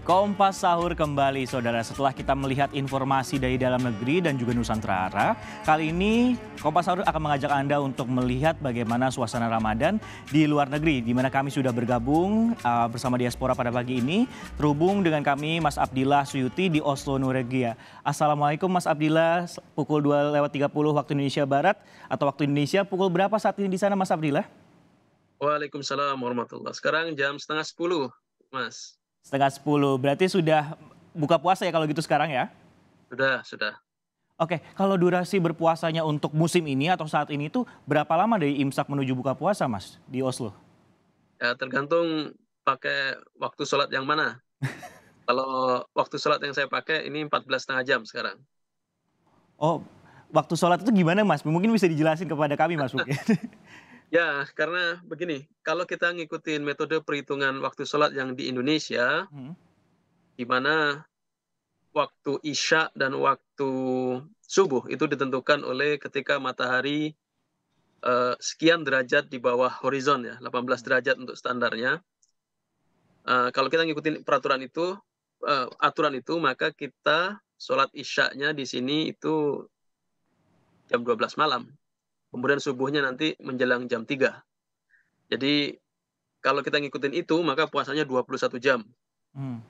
Kompas Sahur kembali saudara setelah kita melihat informasi dari dalam negeri dan juga Nusantara. Kali ini Kompas Sahur akan mengajak Anda untuk melihat bagaimana suasana Ramadan di luar negeri. Di mana kami sudah bergabung uh, bersama Diaspora pada pagi ini. Terhubung dengan kami Mas Abdillah Suyuti di Oslo, Norwegia. Assalamualaikum Mas Abdillah pukul 2 lewat 30 waktu Indonesia Barat atau waktu Indonesia. Pukul berapa saat ini di sana Mas Abdillah? Waalaikumsalam warahmatullahi wabarakatuh. Sekarang jam setengah 10 Mas. Setengah sepuluh. Berarti sudah buka puasa ya kalau gitu sekarang ya? Sudah, sudah. Oke, kalau durasi berpuasanya untuk musim ini atau saat ini itu berapa lama dari imsak menuju buka puasa, Mas, di Oslo? Ya, tergantung pakai waktu sholat yang mana. kalau waktu sholat yang saya pakai ini 14 setengah jam sekarang. Oh, waktu sholat itu gimana, Mas? Mungkin bisa dijelasin kepada kami, Mas, mungkin. Ya, karena begini, kalau kita ngikutin metode perhitungan waktu sholat yang di Indonesia, hmm. di mana waktu isya dan waktu subuh itu ditentukan oleh ketika matahari uh, sekian derajat di bawah horizon ya, 18 derajat untuk standarnya. Uh, kalau kita ngikutin peraturan itu, uh, aturan itu, maka kita sholat isya nya di sini itu jam 12 malam. Kemudian subuhnya nanti menjelang jam 3. Jadi kalau kita ngikutin itu maka puasanya 21 jam. Hmm.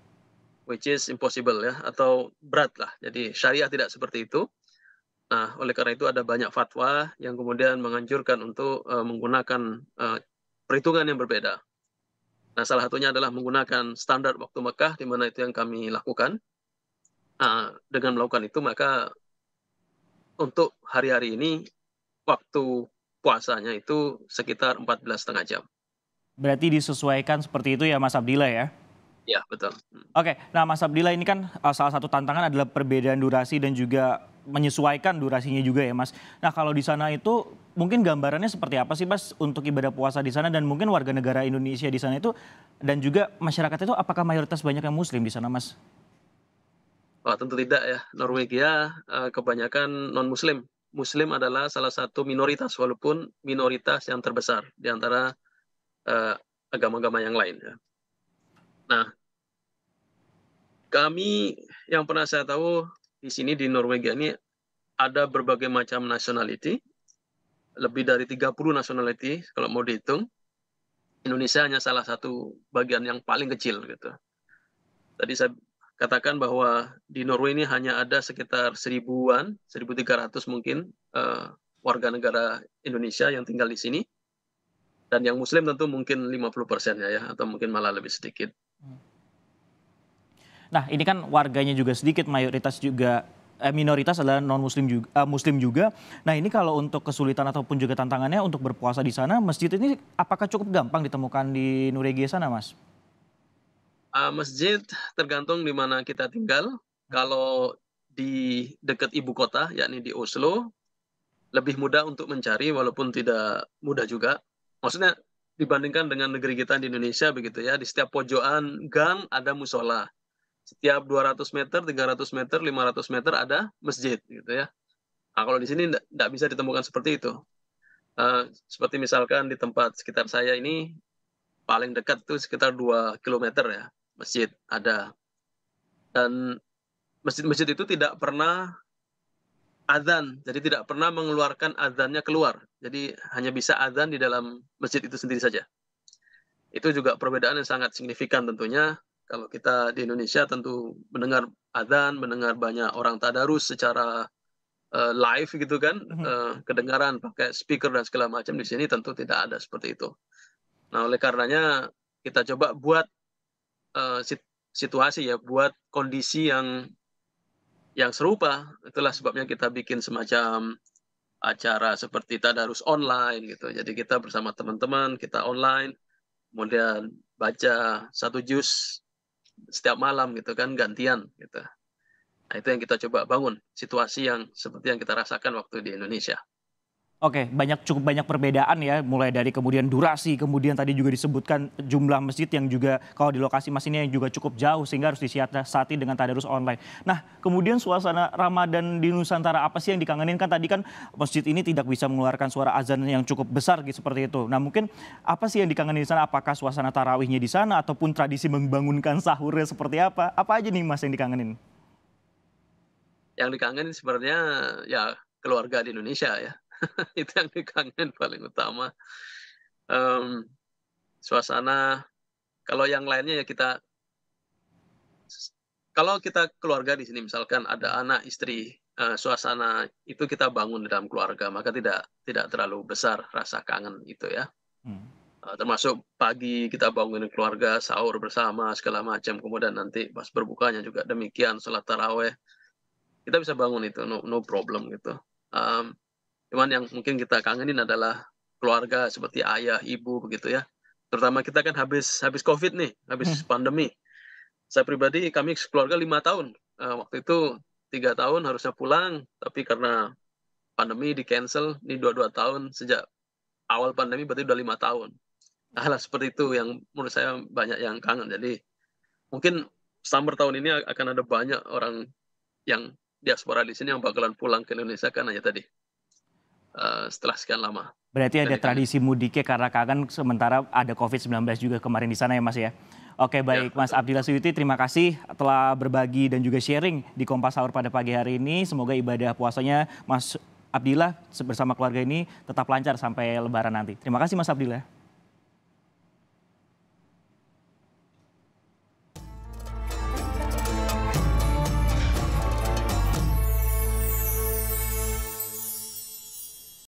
Which is impossible ya atau berat lah. Jadi syariah tidak seperti itu. Nah, oleh karena itu ada banyak fatwa yang kemudian menganjurkan untuk uh, menggunakan uh, perhitungan yang berbeda. Nah, salah satunya adalah menggunakan standar waktu Mekah di mana itu yang kami lakukan. Nah, dengan melakukan itu maka untuk hari-hari ini waktu puasanya itu sekitar 14 setengah jam. Berarti disesuaikan seperti itu ya Mas Abdillah ya? Ya, betul. Hmm. Oke, nah Mas Abdillah ini kan eh, salah satu tantangan adalah perbedaan durasi dan juga menyesuaikan durasinya juga ya Mas. Nah kalau di sana itu mungkin gambarannya seperti apa sih Mas untuk ibadah puasa di sana dan mungkin warga negara Indonesia di sana itu dan juga masyarakat itu apakah mayoritas banyak yang muslim di sana Mas? Oh, tentu tidak ya. Norwegia eh, kebanyakan non-muslim Muslim adalah salah satu minoritas walaupun minoritas yang terbesar di antara uh, agama-agama yang lain. Ya. Nah, kami yang pernah saya tahu di sini di Norwegia ini ada berbagai macam nationality, lebih dari 30 nationality kalau mau dihitung. Indonesia hanya salah satu bagian yang paling kecil gitu. Tadi saya katakan bahwa di Norway ini hanya ada sekitar seribuan, ratus mungkin uh, warga negara Indonesia yang tinggal di sini. Dan yang Muslim tentu mungkin 50 persennya ya, atau mungkin malah lebih sedikit. Hmm. Nah ini kan warganya juga sedikit, mayoritas juga eh, minoritas adalah non muslim juga eh, muslim juga. Nah, ini kalau untuk kesulitan ataupun juga tantangannya untuk berpuasa di sana, masjid ini apakah cukup gampang ditemukan di Norwegia sana, Mas? Uh, masjid tergantung di mana kita tinggal. Kalau di dekat ibu kota, yakni di Oslo, lebih mudah untuk mencari, walaupun tidak mudah juga. Maksudnya dibandingkan dengan negeri kita di Indonesia begitu ya, di setiap pojokan gang ada musola. Setiap 200 meter, 300 meter, 500 meter ada masjid gitu ya. Nah, kalau di sini tidak bisa ditemukan seperti itu. Uh, seperti misalkan di tempat sekitar saya ini paling dekat itu sekitar 2 kilometer, ya masjid ada dan masjid-masjid itu tidak pernah azan jadi tidak pernah mengeluarkan azannya keluar jadi hanya bisa azan di dalam masjid itu sendiri saja itu juga perbedaan yang sangat signifikan tentunya kalau kita di Indonesia tentu mendengar azan, mendengar banyak orang tadarus secara uh, live gitu kan, uh, kedengaran pakai speaker dan segala macam di sini tentu tidak ada seperti itu. Nah, oleh karenanya kita coba buat Eh, situasi ya, buat kondisi yang yang serupa. Itulah sebabnya kita bikin semacam acara seperti tadarus online gitu. Jadi kita bersama teman-teman kita online, kemudian baca satu jus setiap malam gitu kan gantian gitu. Nah, itu yang kita coba bangun situasi yang seperti yang kita rasakan waktu di Indonesia. Oke, banyak cukup banyak perbedaan ya, mulai dari kemudian durasi, kemudian tadi juga disebutkan jumlah masjid yang juga kalau di lokasi masjidnya yang juga cukup jauh sehingga harus disiasati dengan tadarus online. Nah, kemudian suasana Ramadan di Nusantara apa sih yang dikangenin kan tadi kan masjid ini tidak bisa mengeluarkan suara azan yang cukup besar gitu seperti itu. Nah, mungkin apa sih yang dikangenin di sana? Apakah suasana tarawihnya di sana ataupun tradisi membangunkan sahurnya seperti apa? Apa aja nih Mas yang dikangenin? Yang dikangenin sebenarnya ya keluarga di Indonesia ya itu yang dikangen paling utama um, suasana kalau yang lainnya ya kita kalau kita keluarga di sini misalkan ada anak istri uh, suasana itu kita bangun dalam keluarga maka tidak tidak terlalu besar rasa kangen itu ya hmm. Eh, termasuk pagi kita bangun keluarga sahur bersama segala macam kemudian nanti pas berbukanya juga demikian sholat taraweh kita bisa bangun itu no no problem gitu um, Cuman yang mungkin kita kangenin adalah keluarga seperti ayah, ibu begitu ya. Terutama kita kan habis habis COVID nih, habis hmm. pandemi. Saya pribadi kami keluarga lima tahun. Uh, waktu itu tiga tahun harusnya pulang, tapi karena pandemi di cancel ini dua-dua tahun sejak awal pandemi berarti udah lima tahun. Nah, hal seperti itu yang menurut saya banyak yang kangen. Jadi mungkin summer tahun ini akan ada banyak orang yang diaspora di sini yang bakalan pulang ke Indonesia kan hanya tadi Eh, setelah sekian lama. Berarti ada Dari tradisi kami. mudiknya karena kangen sementara ada COVID-19 juga kemarin di sana ya Mas ya. Oke ya, baik ya, Mas Abdillah Suyuti terima kasih telah berbagi dan juga sharing di Kompas Sahur pada pagi hari ini. Semoga ibadah puasanya Mas Abdillah bersama keluarga ini tetap lancar sampai lebaran nanti. Terima kasih Mas Abdillah.